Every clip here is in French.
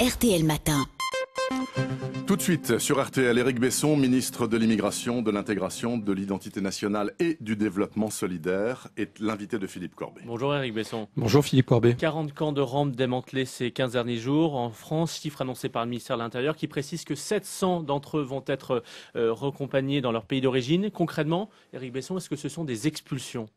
RTL Matin. Tout de suite sur RTL, Eric Besson, ministre de l'Immigration, de l'Intégration, de l'Identité nationale et du Développement solidaire, est l'invité de Philippe Corbet. Bonjour Eric Besson. Bonjour Philippe Corbet. 40 camps de rampe démantelés ces 15 derniers jours en France, chiffre annoncé par le ministère de l'Intérieur qui précise que 700 d'entre eux vont être euh, recompagnés dans leur pays d'origine. Concrètement, Éric Besson, est-ce que ce sont des expulsions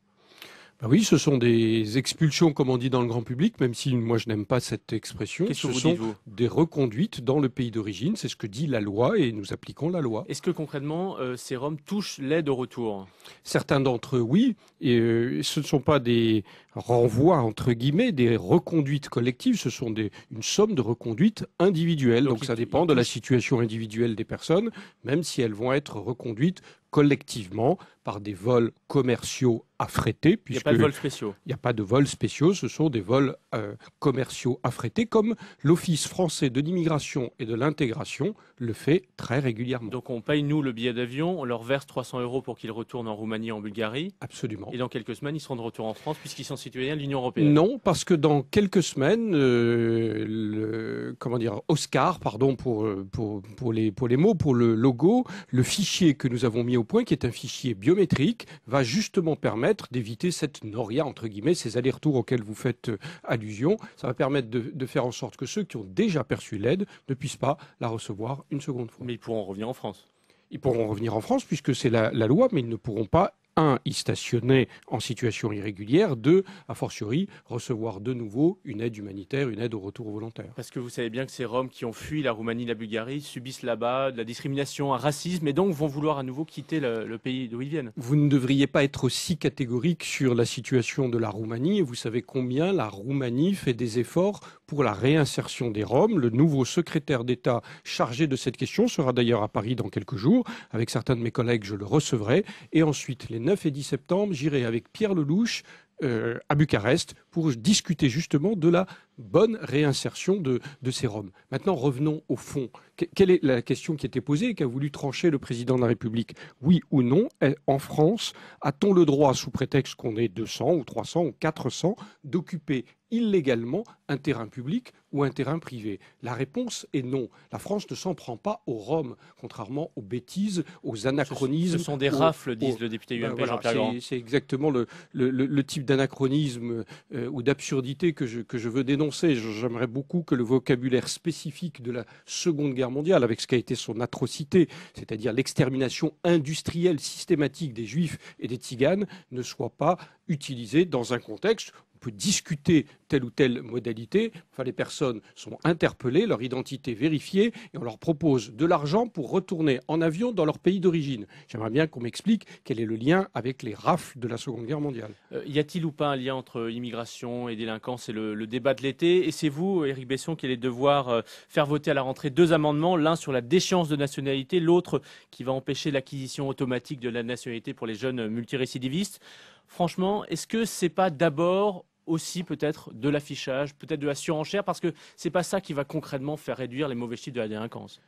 ah oui, ce sont des expulsions, comme on dit dans le grand public, même si moi je n'aime pas cette expression. -ce, sont des reconduites dans le pays d'origine. C'est ce que dit la loi et nous appliquons la loi. Est-ce que concrètement, euh, ces Roms touchent l'aide au retour Certains d'entre eux, oui. Et euh, ce ne sont pas des renvois, entre guillemets, des reconduites collectives. Ce sont des, une somme de reconduites individuelles. Donc, Donc ça dépend de la situation individuelle des personnes, même si elles vont être reconduites collectivement par des vols commerciaux affrétés. Il n'y a pas de vols spéciaux. Il n'y a pas de vols spéciaux, ce sont des vols euh, commerciaux affrétés, comme l'Office français de l'immigration et de l'intégration le fait très régulièrement. Donc on paye, nous, le billet d'avion, on leur verse 300 euros pour qu'ils retournent en Roumanie, en Bulgarie. Absolument. Et dans quelques semaines, ils seront de retour en France, puisqu'ils sont citoyens de l'Union européenne. Non, parce que dans quelques semaines, euh, comment dire, Oscar, pardon euh, pour, pour, les, pour les mots, pour le logo, le fichier que nous avons mis au le point, qui est un fichier biométrique, va justement permettre d'éviter cette noria, entre guillemets, ces allers-retours auxquels vous faites euh, allusion. Ça va permettre de, faire en sorte que ceux qui ont déjà perçu l'aide ne puissent pas la recevoir une seconde fois. Mais ils pourront revenir en France. Ils pourront revenir en France puisque c'est la loi, mais ils ne pourront pas un, y stationner en situation irrégulière, deux, a fortiori, recevoir de nouveau une aide humanitaire, une aide au retour volontaire. Parce que vous savez bien que ces Roms qui ont fui la Roumanie, la Bulgarie, subissent là-bas de la discrimination, un racisme, et donc vont vouloir à nouveau quitter le, pays d'où ils viennent. Vous ne devriez pas être aussi catégorique sur la situation de la Roumanie, et vous savez combien la Roumanie fait des efforts pour la réinsertion des Roms. Le nouveau secrétaire d'État chargé de cette question sera d'ailleurs à Paris dans quelques jours. Avec certains de mes collègues, je le recevrai. Et ensuite, les 9 et 10 septembre, j'irai avec Pierre Lelouch euh, à Bucarest pour discuter justement de la bonne réinsertion de, de, ces Roms. Maintenant, revenons au fond. quelle est la question qui était posée et qu'a voulu trancher le président de la République Oui ou non, eh, en France, a-t-on le droit, sous prétexte qu'on est 200 ou 300 ou 400, d'occuper illégalement un terrain public ou un terrain privé La réponse est non. La France ne s'en prend pas aux Roms, contrairement aux bêtises, aux anachronismes. Ce, sont des rafles, disent le député ben UMP Jean-Pierre C'est exactement le, type d'anachronisme euh, ou d'absurdité que je, que je veux dénoncer. J'aimerais beaucoup que le vocabulaire spécifique de la Seconde Guerre mondiale, avec ce qu'a été son atrocité, c'est-à-dire l'extermination industrielle systématique des Juifs et des Tziganes, ne soit pas utilisé dans un contexte peut discuter telle ou telle modalité. Enfin, les personnes sont interpellées, leur identité vérifiée, et on leur propose de l'argent pour retourner en avion dans leur pays d'origine. J'aimerais bien qu'on m'explique quel est le lien avec les rafles de la Seconde Guerre mondiale. Euh, y a-t-il ou pas un lien entre immigration et délinquance C'est le, débat de l'été. Et c'est vous, Éric Besson, qui allez devoir euh, faire voter à la rentrée deux amendements, l'un sur la déchéance de nationalité, l'autre qui va empêcher l'acquisition automatique de la nationalité pour les jeunes multirécidivistes. Franchement, est-ce que c'est pas d'abord aussi peut-être de l'affichage, peut-être de la surenchère, parce que ce n'est pas ça qui va concrètement faire réduire les mauvais chiffres de la délinquance.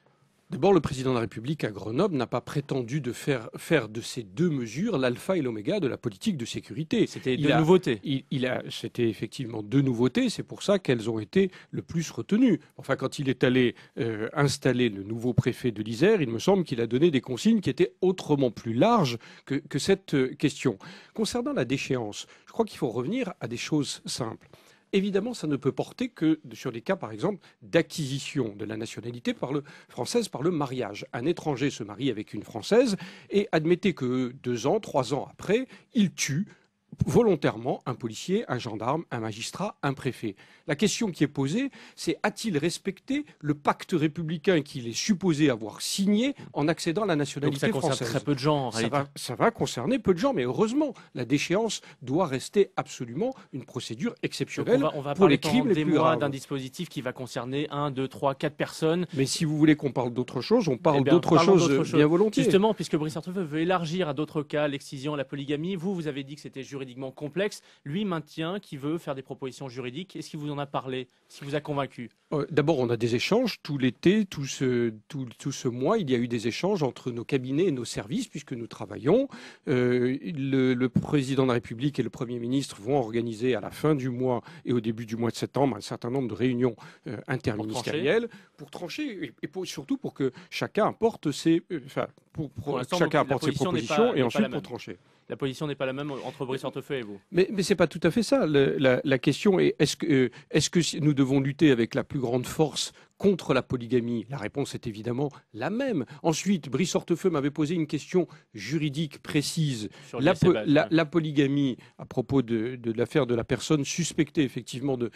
D'abord, le président de la République à Grenoble n'a pas prétendu de faire, de ces deux mesures l'alpha et l'oméga de la politique de sécurité. C'était deux nouveautés. c'était effectivement deux nouveautés. C'est pour ça qu'elles ont été le plus retenues. Enfin, quand il est allé euh, installer le nouveau préfet de l'Isère, il me semble qu'il a donné des consignes qui étaient autrement plus larges que cette euh, question. Concernant la déchéance, je crois qu'il faut revenir à des choses simples. Évidemment, ça ne peut porter que sur des cas, par exemple, d'acquisition de la nationalité française par le mariage. Un étranger se marie avec une Française et admettez que deux ans, trois ans après, il tue volontairement un policier, un gendarme, un magistrat, un préfet. La question qui est posée, c'est a-t-il respecté le pacte républicain qu'il est supposé avoir signé en accédant à la nationalité ça française concerne très peu de gens. ça, va, concerner peu de gens, mais heureusement, la déchéance doit rester absolument une procédure exceptionnelle on va, on va pour les crimes les plus graves. d'un dispositif qui va concerner 1, 2, 3, 4 personnes. Mais si vous voulez qu'on parle d'autre chose, on parle eh d'autre chose bien volontiers. Justement, puisque Brice veut élargir à d'autres cas l'excision, la polygamie, vous, vous avez dit que c'était juridique complexe. Lui maintient qu'il veut faire des propositions juridiques. Est-ce qu'il vous en a parlé Est-ce qu'il vous a convaincu euh, D'abord, on a des échanges tout l'été, tout ce, tout, ce mois. Il y a eu des échanges entre nos cabinets et nos services, puisque nous travaillons. Euh, le, président de la République et le Premier ministre vont organiser à la fin du mois et au début du mois de septembre un certain nombre de réunions euh, interministérielles pour trancher, et, surtout pour que chacun apporte ses, chacun apporte ses propositions et ensuite pour trancher. La position n'est pas la même entre Brice Hortefeux et vous. Mais, ce n'est pas tout à fait ça. la, question est est-ce que, euh, nous devons lutter avec la plus grande force contre la polygamie La réponse est évidemment la même. Ensuite, Brice Hortefeux m'avait posé une question juridique précise. La, la, polygamie, à propos de, l'affaire de la personne suspectée effectivement de,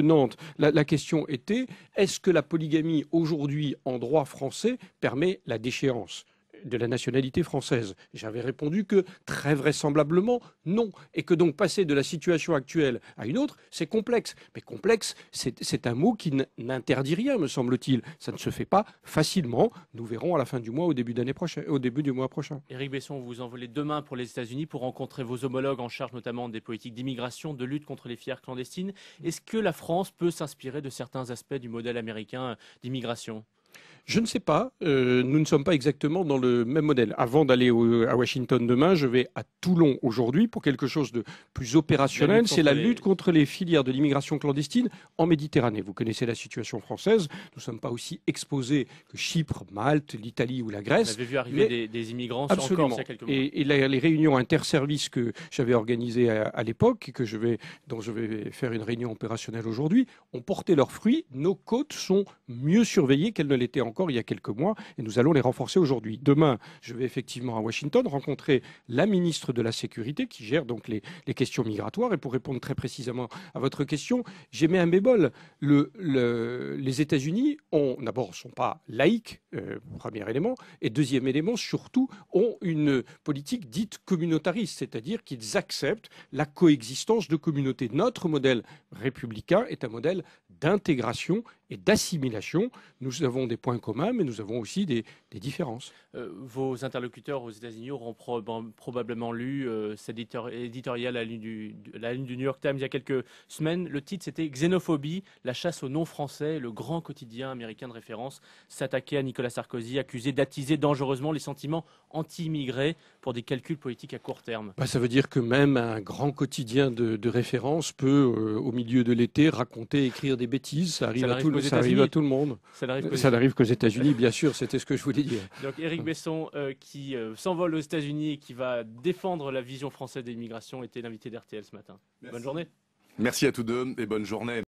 Nantes, la, question était, est-ce que la polygamie aujourd'hui en droit français permet la déchéance de la nationalité française J'avais répondu que très vraisemblablement non, et que donc passer de la situation actuelle à une autre, c'est complexe. Mais complexe, c'est un mot qui n'interdit rien, me semble-t-il. Ça ne se fait pas facilement. Nous verrons à la fin du mois, au début, prochaine, au début du mois prochain. Éric Besson, vous vous envolez demain pour les États-Unis pour rencontrer vos homologues en charge notamment des politiques d'immigration, de lutte contre les fières clandestines. Est-ce que la France peut s'inspirer de certains aspects du modèle américain d'immigration je ne sais pas. Euh, nous ne sommes pas exactement dans le même modèle. Avant d'aller à Washington demain, je vais à Toulon aujourd'hui pour quelque chose de plus opérationnel. C'est la lutte, contre, les... filières de l'immigration clandestine en Méditerranée. Vous connaissez la situation française. Nous ne sommes pas aussi exposés que Chypre, Malte, l'Italie ou la Grèce. Vous avez vu arriver des, des, immigrants absolument. sur Corse Et, les réunions interservices que j'avais organisées à, l'époque que je vais, dont je vais faire une réunion opérationnelle aujourd'hui ont porté leurs fruits. Nos côtes sont mieux surveillées qu'elles ne l'étaient en encore il y a quelques mois, et nous allons les renforcer aujourd'hui. Demain, je vais effectivement à Washington rencontrer la ministre de la Sécurité qui gère donc les, questions migratoires. Et pour répondre très précisément à votre question, j'ai mis un bébol. Le, les États-Unis ont, d'abord, ne sont pas laïques, euh, premier élément, et deuxième élément, surtout, ont une politique dite communautariste, c'est-à-dire qu'ils acceptent la coexistence de communautés. Notre modèle républicain est un modèle d'intégration et d'assimilation. Nous avons des points communs, mais nous avons aussi des, différences. Euh, vos interlocuteurs aux États-Unis auront probablement lu euh, cet éditorial à la ligne du, du New York Times il y a quelques semaines. Le titre, c'était Xénophobie, la chasse aux non-français, le grand quotidien américain de référence, s'attaquait à Nicolas Sarkozy, accusé d'attiser dangereusement les sentiments anti-immigrés pour des calculs politiques à court terme. Bah, ça veut dire que même un grand quotidien de, référence peut, euh, au milieu de l'été, raconter, écrire des bêtises. Ça arrive, à tout le ça arrive à tout le monde. Ça euh, n'arrive qu'aux États-Unis, bien sûr, c'était ce que je voulais dire. Donc Eric Besson, euh, qui euh, s'envole aux États-Unis et qui va défendre la vision française de l'immigration, était l'invité d'RTL ce matin. Bonne journée. Merci à tous deux et bonne journée.